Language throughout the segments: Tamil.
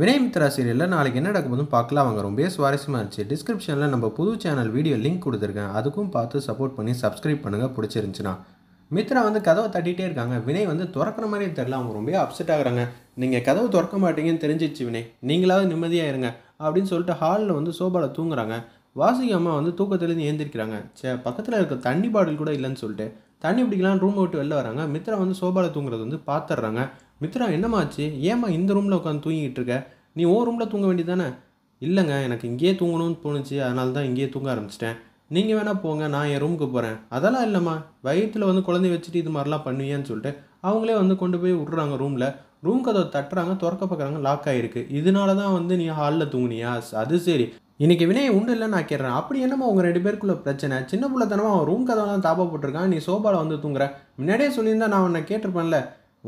வினயமித்ரா நாளைக்கு என்ன நடக்க போதும் பார்க்கலாம் அவங்க ரொம்ப சுவாரஸ்யமாக இருந்துச்சு டிஸ்கிரிப்ஷனில் நம்ம புது சேனல் வீடியோ லிங்க் கொடுத்துருக்கேன் அதுக்கும் பார்த்து சப்போர்ட் பண்ணி சப்ஸ்கிரைப் பண்ணுங்கள் பிடிச்சிருந்துச்சுன்னா மித்ரா வந்து கதவை தட்டிகிட்டே இருக்காங்க வினை வந்து திறக்கிற மாதிரியே தெரில அவங்க ரொம்ப அப்செட் ஆகிறாங்க நீங்கள் கதவு திறக்க மாட்டீங்கன்னு தெரிஞ்சிச்சு வினை நீங்களாவது நிம்மதியாக இருங்க அப்படின்னு சொல்லிட்டு ஹாலில் வந்து சோபாவில் தூங்குறாங்க வாசிக்க அம்மா வந்து தூக்கத்துலேருந்து ஏந்திருக்கிறாங்க சே பக்கத்தில் இருக்க தண்ணி பாடல் கூட இல்லைன்னு சொல்லிட்டு தண்ணி பிடிக்கலாம் ரூமை விட்டு வெளில வராங்க மித்ரா வந்து சோபாவில் தூங்குறது வந்து பார்த்துட்றாங்க மித்ரா என்னமாச்சு ஏம்மா இந்த ரூமில் உட்காந்து தூங்கிக்கிட்டு இருக்க நீ ஓ ரூமில் தூங்க வேண்டியதானே இல்லைங்க எனக்கு இங்கேயே தூங்கணும்னு தோணுச்சு அதனால தான் இங்கேயே தூங்க ஆரம்பிச்சிட்டேன் நீங்கள் வேணால் போங்க நான் என் ரூமுக்கு போகிறேன் அதெல்லாம் இல்லைம்மா வயிற்றில் வந்து குழந்தைய வச்சுட்டு இது மாதிரிலாம் பண்ணுவியான்னு சொல்லிட்டு அவங்களே வந்து கொண்டு போய் விட்றாங்க ரூமில் ரூம் கதவை தட்டுறாங்க திறக்க பார்க்குறாங்க லாக் ஆகிருக்கு இதனால தான் வந்து நீ ஹாலில் தூங்குனியா அது சரி இன்றைக்கி வினய் உண்டு இல்லை நான் கேட்குறேன் அப்படி என்னம்மா உங்கள் ரெண்டு பேருக்குள்ளே பிரச்சனை சின்ன பிள்ளைத்தனமாக அவன் ரூம் கதவெல்லாம் தாப்பா போட்டிருக்கான் நீ சோபாவில் வந்து தூங்குற முன்னாடியே சொல்லியிருந்தா நான் உன்னை கேட்டிருப்பேன்ல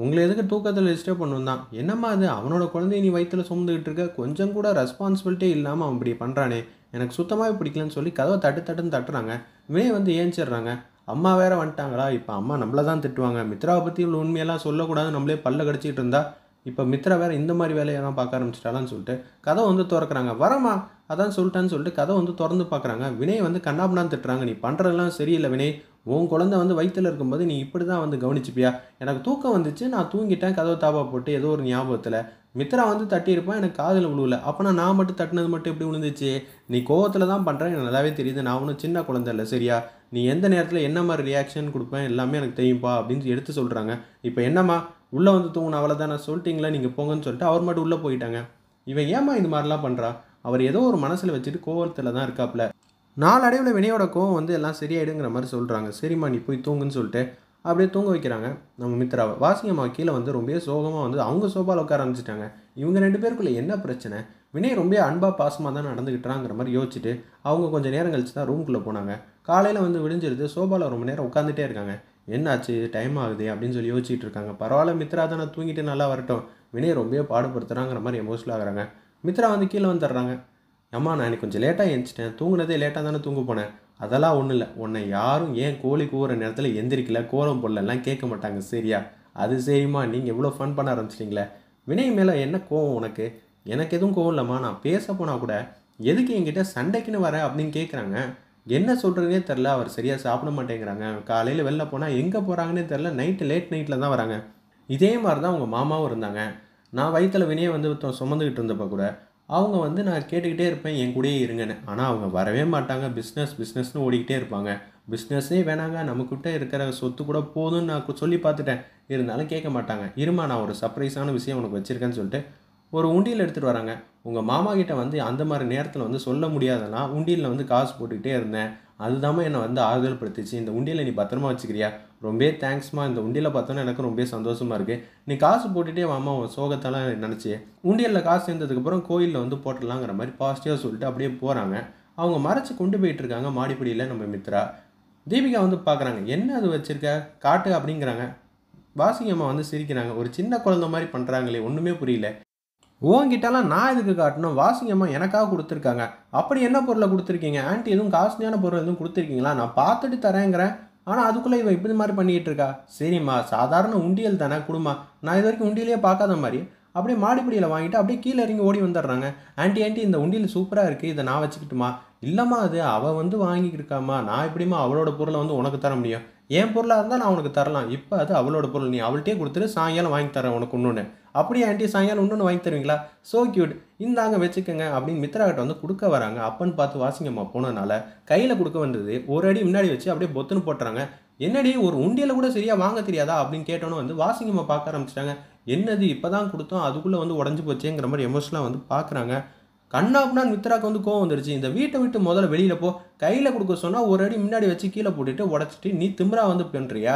உங்களை எதுக்கு தூக்கத்தில் டிஸ்டர்ப் பண்ணும் தான் என்னம்மா அது அவனோட குழந்தைய நீ வயிற்றில் சுமந்துக்கிட்டு இருக்க கொஞ்சம் கூட ரெஸ்பான்சிபிலிட்டி இல்லாமல் அவன் இப்படி பண்ணுறானே எனக்கு சுத்தமாகவே பிடிக்கலன்னு சொல்லி கதவை தட்டு தட்டுன்னு தட்டுறாங்க இவனே வந்து ஏஞ்சிடுறாங்க அம்மா வேற வந்துட்டாங்களா இப்போ அம்மா நம்மளை தான் திட்டுவாங்க மித்ராவை பற்றி உண்மையெல்லாம் சொல்லக்கூடாது நம்மளே பல்ல கடிச்சிக்கிட்டு இருந்தா இப்போ மித்ரா வேறு இந்த மாதிரி வேலையெல்லாம் பார்க்க ஆரம்பிச்சிட்டாலான்னு சொல்லிட்டு கதை வந்து திறக்கிறாங்க வரமா அதான் சொல்லிட்டேன்னு சொல்லிட்டு கதை வந்து திறந்து பார்க்குறாங்க வினய் வந்து கண்ணாப்பினா திட்டுறாங்க நீ பண்ணுறதெல்லாம் சரியில்லை வினய் உன் குழந்தை வந்து வயிற்றில் இருக்கும்போது நீ இப்படி தான் வந்து கவனிச்சுப்பியா எனக்கு தூக்கம் வந்துச்சு நான் தூங்கிட்டேன் கதவை தாபா போட்டு ஏதோ ஒரு ஞாபகத்தில் மித்ரா வந்து தட்டியிருப்பான் எனக்கு காதில் விழுவல அப்போனா நான் மட்டும் தட்டினது மட்டும் எப்படி விழுந்துச்சு நீ கோவத்தில் தான் பண்ணுறேன் எனக்கு நல்லாவே தெரியுது நான் ஒன்றும் சின்ன குழந்தை இல்லை சரியா நீ எந்த நேரத்தில் என்ன மாதிரி ரியாக்ஷன் கொடுப்பேன் எல்லாமே எனக்கு தெரியும்ப்பா அப்படின்னு எடுத்து சொல்கிறாங்க இப்போ என்னம்மா உள்ளே வந்து தூங்கின அவளை தான் நான் சொல்லிட்டீங்களே நீங்கள் போங்கன்னு சொல்லிட்டு அவர் மட்டும் உள்ளே போயிட்டாங்க இவன் ஏமா இந்த மாதிரிலாம் பண்ணுறா அவர் ஏதோ ஒரு மனசில் வச்சுட்டு கோவத்தில் தான் இருக்காப்புல நாளடைவில் வினையோட கோவம் வந்து எல்லாம் சரியாயிடுங்கிற மாதிரி சொல்கிறாங்க சரிம்மா நீ போய் தூங்குன்னு சொல்லிட்டு அப்படியே தூங்க வைக்கிறாங்க நம்ம மித்ராவை வாசிங்கம்மா கீழே வந்து ரொம்ப சோகமாக வந்து அவங்க சோபாவில் உட்கார ஆரம்பிச்சிட்டாங்க இவங்க ரெண்டு பேருக்குள்ளே என்ன பிரச்சனை வினய் ரொம்ப அன்பாக பாசமாக தான் நடந்துக்கிட்டாங்கிற மாதிரி யோசிச்சுட்டு அவங்க கொஞ்சம் நேரம் கழிச்சு தான் ரூம்குள்ளே போனாங்க காலையில் வந்து விடிஞ்சிருது சோபாவில் ரொம்ப நேரம் உட்காந்துட்டே இருக்காங்க என்னாச்சு டைம் ஆகுது அப்படின்னு சொல்லி யோசிச்சுட்டு இருக்காங்க பரவாயில்ல மித்ரா தானே தூங்கிட்டு நல்லா வரட்டும் வினையை ரொம்பவே பாடுபடுத்துகிறாங்கிற மாதிரி எமோஷனல் ஆகிறாங்க மித்ரா வந்து கீழே வந்துடுறாங்க அம்மா நான் எனக்கு கொஞ்சம் லேட்டாக எழுந்துச்சிட்டேன் தூங்கினதே லேட்டாக தானே தூங்க போனேன் அதெல்லாம் ஒன்றும் இல்லை உன்னை யாரும் ஏன் கோழி கூவுற நேரத்தில் எந்திரிக்கல கோலம் பொருளெல்லாம் கேட்க மாட்டாங்க சரியா அது சரிம்மா நீங்கள் எவ்வளோ ஃபன் பண்ண ஆரம்பிச்சிட்டிங்களே வினய் மேலே என்ன கோவம் உனக்கு எனக்கு எதுவும் கோவம் இல்லைம்மா நான் பேச போனால் கூட எதுக்கு என்கிட்ட சண்டைக்குன்னு வரேன் அப்படின்னு கேட்குறாங்க என்ன சொல்கிறதுனே தெரில அவர் சரியாக சாப்பிட மாட்டேங்கிறாங்க காலையில் வெளில போனால் எங்கே போகிறாங்கன்னே தெரில நைட்டு லேட் நைட்டில் தான் வராங்க இதே மாதிரி தான் அவங்க மாமாவும் இருந்தாங்க நான் வயிற்றில் வினையை வந்து சுமந்துக்கிட்டு இருந்தப்போ கூட அவங்க வந்து நான் கேட்டுக்கிட்டே இருப்பேன் என் கூடயே இருங்கன்னு ஆனால் அவங்க வரவே மாட்டாங்க பிஸ்னஸ் பிஸ்னஸ்னு ஓடிக்கிட்டே இருப்பாங்க பிஸ்னஸ்ஸே வேணாங்க நம்மக்கிட்ட இருக்கிற சொத்து கூட போதும்னு நான் சொல்லி பார்த்துட்டேன் இருந்தாலும் கேட்க மாட்டாங்க இருமா நான் ஒரு சர்ப்ரைஸான விஷயம் உனக்கு வச்சுருக்கேன்னு சொல்லிட்டு ஒரு உண்டியில் எடுத்துகிட்டு வராங்க உங்கள் மாமா கிட்ட வந்து அந்த மாதிரி நேரத்தில் வந்து சொல்ல முடியாதெல்லாம் உண்டியலில் வந்து காசு போட்டுக்கிட்டே இருந்தேன் அதுதான் என்னை வந்து ஆறுதல் படுத்துச்சு இந்த உண்டியில் நீ பத்திரமா வச்சுக்கிறியா ரொம்ப தேங்க்ஸ்மா இந்த உண்டியில் பார்த்தோன்னா எனக்கு ரொம்ப சந்தோஷமாக இருக்குது நீ காசு போட்டுகிட்டே மாமா உன் சோகத்தெல்லாம் நினச்சி உண்டியலில் காசு சேர்ந்ததுக்கப்புறம் கோயிலில் வந்து போட்டலாங்கிற மாதிரி பாசிட்டிவாக சொல்லிட்டு அப்படியே போகிறாங்க அவங்க மறைச்சி கொண்டு போயிட்டு இருக்காங்க மாடிப்படியில் நம்ம மித்ரா தீபிகா வந்து பார்க்குறாங்க என்ன அது வச்சுருக்க காட்டு அப்படிங்கிறாங்க வாசிங்கம்மா வந்து சிரிக்கிறாங்க ஒரு சின்ன குழந்த மாதிரி பண்ணுறாங்களே ஒன்றுமே புரியல உங்ககிட்டலாம் நான் இதுக்கு காட்டணும் வாசிங்கம்மா எனக்காக கொடுத்துருக்காங்க அப்படி என்ன பொருளை கொடுத்துருக்கீங்க ஆன்ட்டி எதுவும் காஸ்ட்லியான பொருள் எதுவும் கொடுத்துருக்கீங்களா நான் பார்த்துட்டு தரேங்கிறேன் ஆனால் அதுக்குள்ளே இவன் இப்படி மாதிரி பண்ணிக்கிட்டு இருக்கா சரிம்மா சாதாரண உண்டியல் தானே குடும்பம் நான் இது வரைக்கும் உண்டியலே பார்க்காத மாதிரி அப்படியே மாடிப்படியில் வாங்கிட்டு அப்படியே கீழே இறங்கி ஓடி வந்துடுறாங்க ஆன்ட்டி ஆண்டி இந்த உண்டியல் சூப்பராக இருக்குது இதை நான் வச்சுக்கிட்டுமா இல்லைம்மா அது அவள் வந்து வாங்கிக்கிருக்காம்மா நான் எப்படிமா அவளோட பொருளை வந்து உனக்கு தர முடியும் என் பொருளாக இருந்தால் நான் உனக்கு தரலாம் இப்போ அது அவளோட பொருள் நீ அவள்கிட்டே கொடுத்துட்டு சாயங்காலம் வாங்கி தரேன் உனக்கு இன்னொன்று அப்படியே ஆண்டி சாயங்காலம் இன்னொன்று வாங்கி தருவீங்களா ஸோ கியூட் இந்தாங்க வச்சுக்கோங்க அப்படின்னு மித்ராகிட்ட வந்து கொடுக்க வராங்க அப்பன்னு பார்த்து வாசிங்கம்மா போனதுனால கையில் கொடுக்க வந்தது ஒரு அடி முன்னாடி வச்சு அப்படியே பொத்துன்னு போட்டுறாங்க என்னடி ஒரு உண்டியில் கூட சரியாக வாங்க தெரியாதா அப்படின்னு கேட்டோன்னு வந்து வாசிங்கம்மா பார்க்க ஆரம்பிச்சிட்டாங்க என்னது இப்போ தான் கொடுத்தோம் அதுக்குள்ளே வந்து உடஞ்சி போச்சேங்கிற மாதிரி எமோஷனலாக வந்து பார்க்குறாங்க கண்ணாப்னான் மித்ராக்கு வந்து கோவம் வந்துருச்சு இந்த வீட்டை விட்டு முதல்ல வெளியில் போ கையில் கொடுக்க சொன்னால் ஒரு அடி முன்னாடி வச்சு கீழே போட்டுட்டு உடச்சிட்டு நீ திமிரா வந்து பண்ணுறியா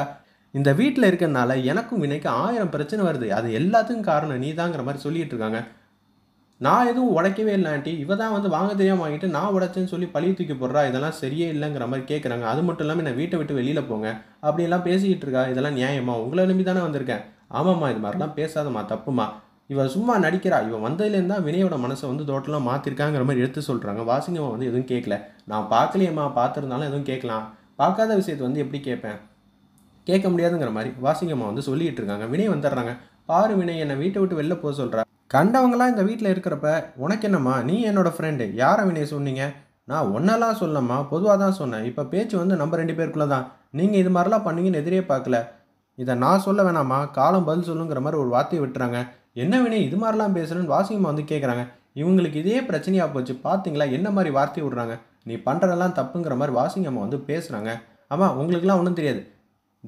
இந்த வீட்டில் இருக்கிறனால எனக்கும் வினைக்கு ஆயிரம் பிரச்சனை வருது அது எல்லாத்துக்கும் காரணம் நீ தாங்கிற மாதிரி சொல்லிகிட்டு இருக்காங்க நான் எதுவும் உடைக்கவே இல்லாண்டி இவ தான் வந்து வாங்க தெரியாமல் வாங்கிட்டு நான் உடைச்சேன்னு சொல்லி பழி தூக்கி போடுறா இதெல்லாம் சரியே இல்லைங்கிற மாதிரி கேட்குறாங்க அது மட்டும் இல்லாமல் என்னை வீட்டை விட்டு வெளியில் போங்க அப்படியெல்லாம் பேசிக்கிட்டு இருக்கா இதெல்லாம் நியாயமா உங்களை நம்பி தானே வந்திருக்கேன் ஆமாம்மா இது மாதிரிலாம் பேசாதம்மா தப்புமா இவன் சும்மா நடிக்கிறா இவன் வந்ததுலேருந்து தான் மனசை வந்து தோட்டலாம் மாற்றிருக்காங்கிற மாதிரி எடுத்து சொல்கிறாங்க வாசிங்கம்மா வந்து எதுவும் கேட்கல நான் பார்க்கலையம்மா பார்த்துருந்தாலும் எதுவும் கேட்கலாம் பார்க்காத விஷயத்தை வந்து எப்படி கேட்பேன் கேட்க முடியாதுங்கிற மாதிரி வாசிங்கம்மா வந்து சொல்லிகிட்டு இருக்காங்க வினய் வந்துடுறாங்க பாரு வினய் என்னை வீட்டை விட்டு வெளில போக சொல்கிறா கண்டவங்களாம் இந்த வீட்டில் இருக்கிறப்ப உனக்கு என்னம்மா நீ என்னோட ஃப்ரெண்டு யாரை வினய் சொன்னீங்க நான் ஒன்றெல்லாம் சொல்லம்மா பொதுவாக தான் சொன்னேன் இப்போ பேச்சு வந்து நம்ம ரெண்டு பேருக்குள்ளே தான் நீங்கள் இது மாதிரிலாம் பண்ணீங்கன்னு எதிரே பார்க்கல இதை நான் சொல்ல வேணாம்மா காலம் பதில் சொல்லுங்கிற மாதிரி ஒரு வார்த்தையை விட்டுறாங்க என்ன வினை இது மாதிரிலாம் பேசணும்னு வாசிகமாக வந்து கேட்குறாங்க இவங்களுக்கு இதே பிரச்சனையாக போச்சு பார்த்தீங்களா என்ன மாதிரி வார்த்தை விடுறாங்க நீ பண்ணுறதெல்லாம் தப்புங்கிற மாதிரி வாசிங்கம்மா வந்து பேசுகிறாங்க ஆமாம் உங்களுக்குலாம் ஒன்றும் தெரியாது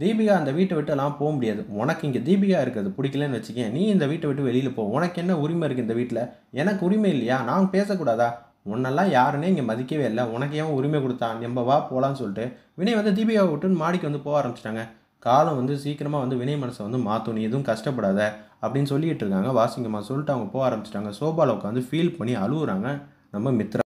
தீபிகா அந்த வீட்டை விட்டுலாம் போக முடியாது உனக்கு இங்கே தீபிகா இருக்கிறது பிடிக்கலன்னு வச்சுக்கேன் நீ இந்த வீட்டை விட்டு வெளியில் போ உனக்கு என்ன உரிமை இருக்குது இந்த வீட்டில் எனக்கு உரிமை இல்லையா நான் பேசக்கூடாதா உன்னெல்லாம் யாருன்னே இங்கே மதிக்கவே இல்லை உனக்கு ஏன் உரிமை கொடுத்தான் நம்ம வா போகலான்னு சொல்லிட்டு வினை வந்து தீபிகாவை விட்டுன்னு மாடிக்கு வந்து போக ஆரம்பிச்சிட்டாங்க காலம் வந்து சீக்கிரமாக வந்து வினை மனசை வந்து மாற்றும் நீ எதுவும் கஷ்டப்படாத அப்படின்னு சொல்லிகிட்டு இருக்காங்க வாசிங்கம்மா சொல்லிட்டு அவங்க போக ஆரம்பிச்சிட்டாங்க சோபாவில் உட்காந்து ஃபீல் பண்ணி அழுகுறாங்க நம்ம மித்ரா